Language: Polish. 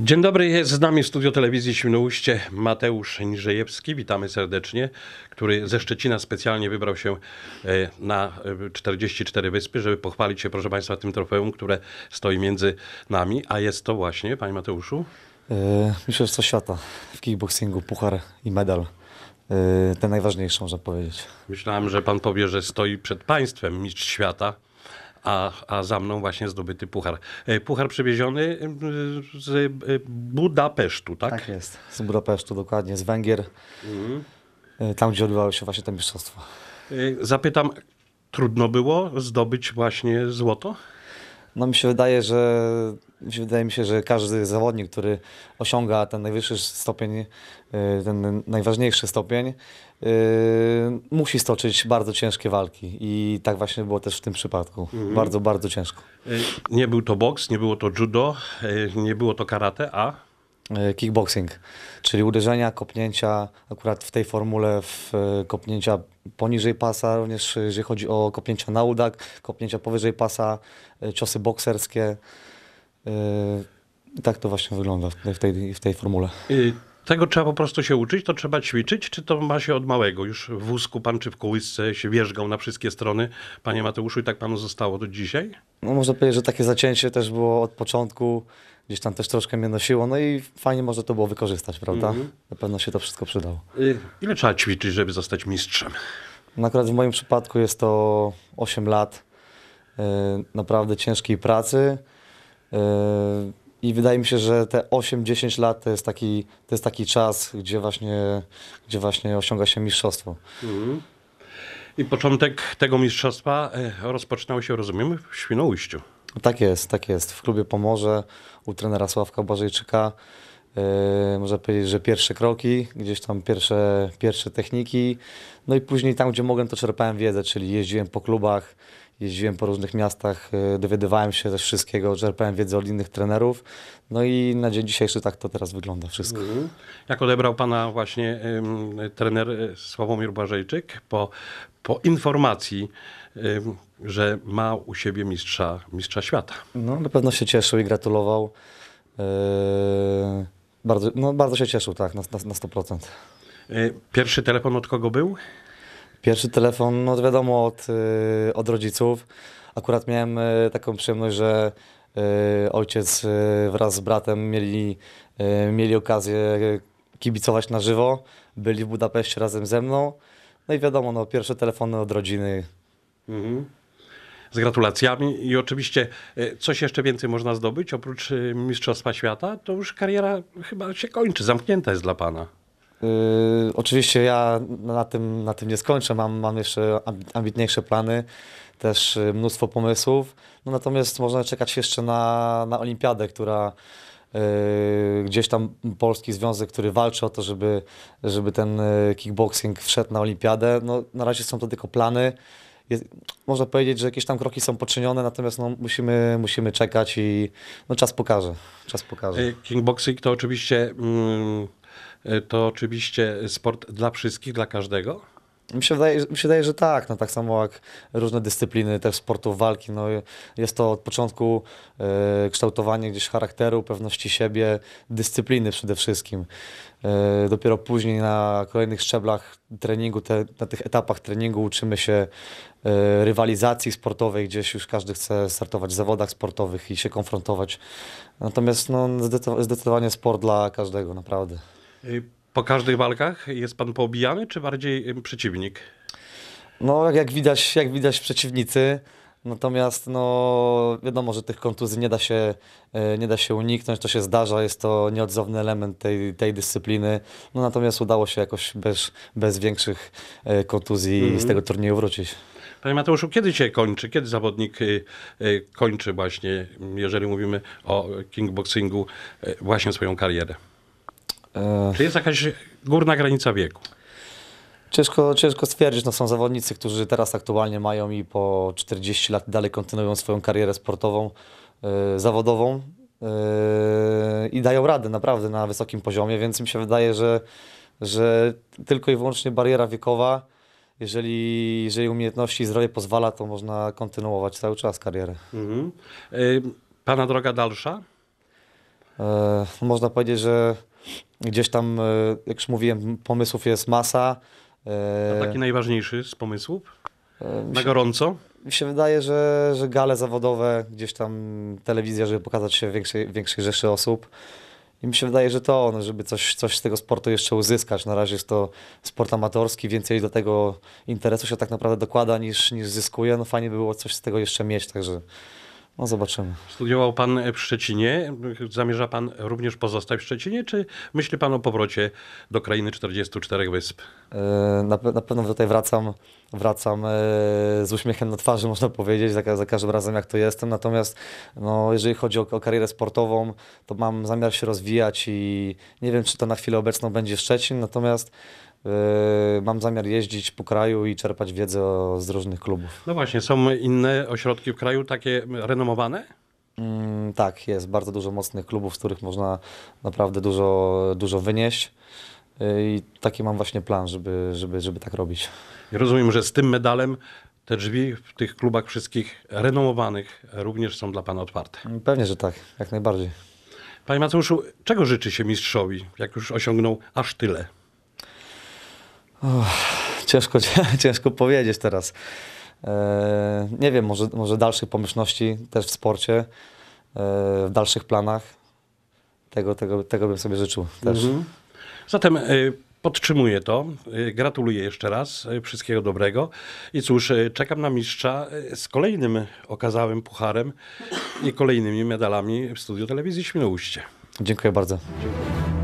Dzień dobry, jest z nami w studio telewizji Świnoujście Mateusz Niżejewski, witamy serdecznie, który ze Szczecina specjalnie wybrał się e, na 44 e, Wyspy, żeby pochwalić się, proszę Państwa, tym trofeum, które stoi między nami, a jest to właśnie, Panie Mateuszu? E, Mistrzostwo Świata w kickboxingu, puchar i medal tę najważniejszą, można powiedzieć. Myślałem, że pan powie, że stoi przed państwem mistrz świata a, a za mną właśnie zdobyty puchar. E, puchar przywieziony e, z e, Budapesztu, tak? Tak jest, z Budapesztu dokładnie, z Węgier, mhm. tam gdzie odbywały się właśnie te mistrzostwa. Zapytam, trudno było zdobyć właśnie złoto? No mi się wydaje, że wydaje mi się, że każdy zawodnik, który osiąga ten najwyższy stopień, y, ten najważniejszy stopień, y, musi stoczyć bardzo ciężkie walki. I tak właśnie było też w tym przypadku. Mhm. Bardzo, bardzo ciężko. Y, nie był to boks, nie było to judo, nie było to karate, a? Kickboxing, czyli uderzenia, kopnięcia, akurat w tej formule w kopnięcia poniżej pasa, również jeżeli chodzi o kopnięcia na udak, kopnięcia powyżej pasa, ciosy bokserskie. E, tak to właśnie wygląda w tej, w tej formule. Tego trzeba po prostu się uczyć, to trzeba ćwiczyć, czy to ma się od małego? Już w wózku pan czy w kołysce się wierzgał na wszystkie strony, panie Mateuszu, i tak panu zostało do dzisiaj? No można powiedzieć, że takie zacięcie też było od początku, gdzieś tam też troszkę mnie nosiło, no i fajnie może to było wykorzystać, prawda? Mhm. Na pewno się to wszystko przydało. Ile trzeba ćwiczyć, żeby zostać mistrzem? No akurat w moim przypadku jest to 8 lat e, naprawdę ciężkiej pracy, Yy, I wydaje mi się, że te 8-10 lat to jest, taki, to jest taki czas, gdzie właśnie, gdzie właśnie osiąga się mistrzostwo. Mhm. I początek tego mistrzostwa e, rozpoczynał się, rozumiem, w Świnoujściu. Tak jest, tak jest. W klubie Pomorze u trenera Sławka Błażejczyka. Yy, e, można powiedzieć, że pierwsze kroki, gdzieś tam pierwsze, pierwsze techniki. No i później tam, gdzie mogłem, to czerpałem wiedzę, czyli jeździłem po klubach, jeździłem po różnych miastach, e, dowiadywałem się też wszystkiego, czerpałem wiedzę od innych trenerów. No i na dzień dzisiejszy tak to teraz wygląda wszystko. Mhm. Jak odebrał pana właśnie trener e, Sławomir Barzejczyk po, po informacji, że ma u siebie mistrza, mistrza świata? No na pewno się cieszył i gratulował. Yy, bardzo, no, bardzo się cieszył, tak, na, na, na 100%. Pierwszy telefon od kogo był? Pierwszy telefon, no wiadomo, od, y, od rodziców. Akurat miałem y, taką przyjemność, że y, ojciec wraz z bratem mieli, mieli okazję kibicować na żywo. Byli w Budapeszcie razem ze mną. No i wiadomo, no, pierwsze telefony od rodziny. Mhm. Z gratulacjami i oczywiście coś jeszcze więcej można zdobyć oprócz Mistrzostwa Świata, to już kariera chyba się kończy, zamknięta jest dla Pana. Y, oczywiście ja na tym, na tym nie skończę, mam, mam jeszcze ambitniejsze plany, też y, mnóstwo pomysłów. No natomiast można czekać jeszcze na, na olimpiadę, która y, gdzieś tam polski związek, który walczy o to, żeby, żeby ten kickboxing wszedł na olimpiadę. No, na razie są to tylko plany. Jest, można powiedzieć, że jakieś tam kroki są poczynione, natomiast no, musimy, musimy czekać i no, czas pokaże. Czas pokaże. Kickboxing to oczywiście mm, E, to oczywiście sport dla wszystkich, dla każdego? Mi się, wydaje, mi się wydaje, że tak. No, tak samo jak różne dyscypliny też sportów walki. No, jest to od początku y, kształtowanie gdzieś charakteru, pewności siebie, dyscypliny przede wszystkim. Y, dopiero później na kolejnych szczeblach treningu, te, na tych etapach treningu uczymy się y, rywalizacji sportowej, gdzieś już każdy chce startować w zawodach sportowych i się konfrontować. Natomiast no, zdecydowanie sport dla każdego, naprawdę. Y, po każdych walkach jest pan poobijany, czy bardziej y, przeciwnik? No, jak widać, jak widać przeciwnicy. Natomiast no, wiadomo, że tych kontuzji nie da, się, y, nie da się uniknąć, to się zdarza, jest to nieodzowny element tej, tej dyscypliny. No, natomiast udało się jakoś bez, bez większych kontuzji mm -hmm. z mhm. tego turnieju wrócić. Panie Mateuszu, kiedy się kończy? Kiedy zawodnik kończy właśnie, jeżeli mówimy o kickboxingu, właśnie swoją karierę? E, Czy jest jakaś górna granica wieku? Ciężko, ciężko stwierdzić, no są zawodnicy, którzy teraz aktualnie mają i po 40 lat dalej kontynuują swoją karierę sportową, yy, zawodową yy, i dają radę naprawdę na wysokim poziomie, więc mi się wydaje, że, że tylko i wyłącznie bariera wiekowa, jeżeli, jeżeli umiejętności i zdrowie pozwala, to można kontynuować cały czas karierę. Mhm. Yy, pana droga dalsza? Można powiedzieć, że Gdzieś tam, e, jak już mówiłem, pomysłów jest masa. E, A taki najważniejszy z pomysłów? E, Na gorąco? mi się wydaje, że, że gale zawodowe, gdzieś tam telewizja, żeby pokazać się większej, większej rzeszy osób. I mi się wydaje, że to on, no, żeby coś, coś z tego sportu jeszcze uzyskać. Na razie jest to sport amatorski, więcej do tego interesu się tak naprawdę dokłada niż, niż zyskuje. No fajnie by było coś z tego jeszcze mieć, także no zobaczymy. Studiował pan w Szczecinie. Zamierza pan również pozostać w Szczecinie, czy myśli pan o powrocie do krainy 44 wysp? E, na, pe na pewno tutaj wracam, wracam e, z uśmiechem na twarzy, można powiedzieć, za, za każdym razem jak to jestem. Natomiast no, jeżeli chodzi o, o, karierę sportową, to mam zamiar się rozwijać i nie wiem, czy to na chwilę obecną będzie Szczecin, natomiast Yy, mam zamiar jeździć po kraju i czerpać wiedzę z różnych klubów. No właśnie, są inne ośrodki w kraju takie renomowane? Mm, tak, jest bardzo dużo mocnych klubów, z których można naprawdę dużo, dużo wynieść. Yy, I taki mam właśnie plan, żeby, żeby, żeby tak robić. rozumiem, że z tym medalem te drzwi w tych klubach wszystkich renomowanych również są dla Pana otwarte. Pewnie, że tak, jak najbardziej. Panie Mateuszu, czego życzy się mistrzowi, jak już osiągnął aż tyle? ciężko, ciężko powiedzieć teraz. E, nie wiem, może, może dalszych pomyślności też w sporcie, e, w dalszych planach. Tego, tego, tego bym sobie życzył też. Mhm. Zatem y Podtrzymuję to. E, gratuluję jeszcze raz. E, wszystkiego dobrego. I cóż, czekam na mistrza z kolejnym okazałym pucharem i kolejnymi medalami w studiu telewizji Świnoujście. Dziękuję bardzo. Dziękuję.